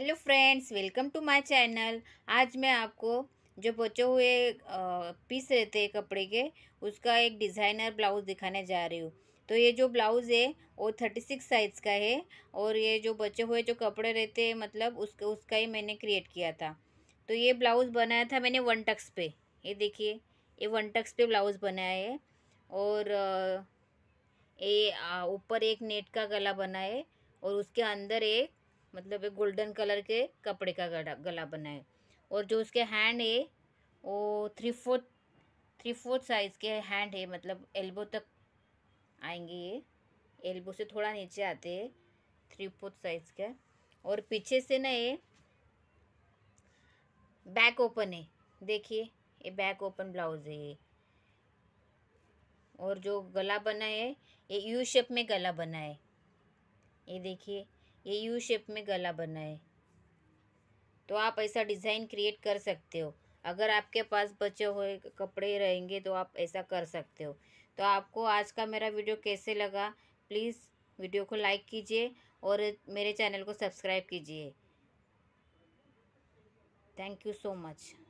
hello friends welcome to my channel आज मैं आपको जो बचे हुए पीस रहते हैं कपड़े के उसका एक डिज़ाइनर ब्लाउज़ दिखाने जा रही हूँ तो ये जो ब्लाउज़ है वो थर्टी सिक्स साइज़ का है और ये जो बचे हुए जो कपड़े रहते हैं मतलब उसके उसका ही मैंने क्रिएट किया था तो ये ब्लाउज़ बनाया था मैंने वन टक्स पे ये देखिए ये वन टक्स पे ब्लाउज़ बनाया है और ये ऊपर एक नेट का गला बना है और उसके अंदर एक मतलब एक गोल्डन कलर के कपड़े का गला गला बना है और जो उसके हैंड है वो three fourth three fourth size के हैंड है मतलब एल्बो तक आएंगे ये एल्बो से थोड़ा नीचे आते हैं थ्री फोर्थ साइज़ का और पीछे से ना ये बैक ओपन है देखिए ये बैक ओपन ब्लाउज है ये और जो गला बना है ये यू शेप में गला बना है ये देखिए ये यू शेप में गला बना है तो आप ऐसा डिज़ाइन क्रिएट कर सकते हो अगर आपके पास बचे हुए कपड़े रहेंगे तो आप ऐसा कर सकते हो तो आपको आज का मेरा वीडियो कैसे लगा प्लीज़ वीडियो को लाइक कीजिए और मेरे चैनल को सब्सक्राइब कीजिए थैंक यू सो मच